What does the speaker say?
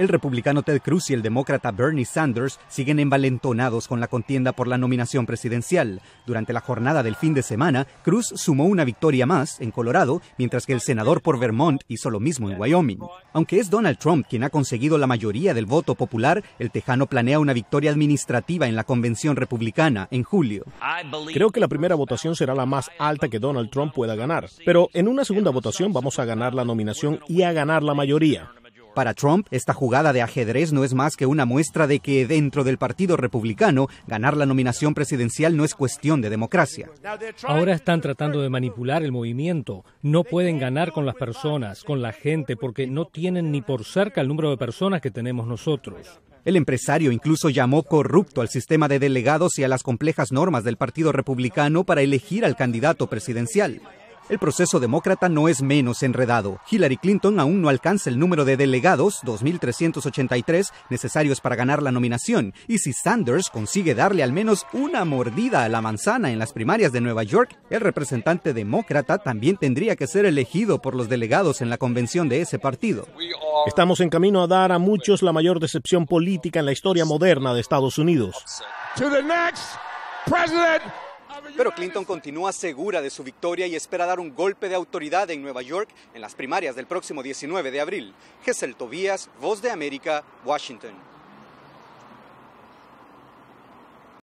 El republicano Ted Cruz y el demócrata Bernie Sanders siguen envalentonados con la contienda por la nominación presidencial. Durante la jornada del fin de semana, Cruz sumó una victoria más en Colorado, mientras que el senador por Vermont hizo lo mismo en Wyoming. Aunque es Donald Trump quien ha conseguido la mayoría del voto popular, el tejano planea una victoria administrativa en la convención republicana en julio. Creo que la primera votación será la más alta que Donald Trump pueda ganar, pero en una segunda votación vamos a ganar la nominación y a ganar la mayoría. Para Trump, esta jugada de ajedrez no es más que una muestra de que dentro del Partido Republicano, ganar la nominación presidencial no es cuestión de democracia. Ahora están tratando de manipular el movimiento. No pueden ganar con las personas, con la gente, porque no tienen ni por cerca el número de personas que tenemos nosotros. El empresario incluso llamó corrupto al sistema de delegados y a las complejas normas del Partido Republicano para elegir al candidato presidencial. El proceso demócrata no es menos enredado. Hillary Clinton aún no alcanza el número de delegados, 2.383, necesarios para ganar la nominación, y si Sanders consigue darle al menos una mordida a la manzana en las primarias de Nueva York, el representante demócrata también tendría que ser elegido por los delegados en la convención de ese partido. Estamos en camino a dar a muchos la mayor decepción política en la historia moderna de Estados Unidos. Pero Clinton continúa segura de su victoria y espera dar un golpe de autoridad en Nueva York en las primarias del próximo 19 de abril. Gessel Tobías, Voz de América, Washington.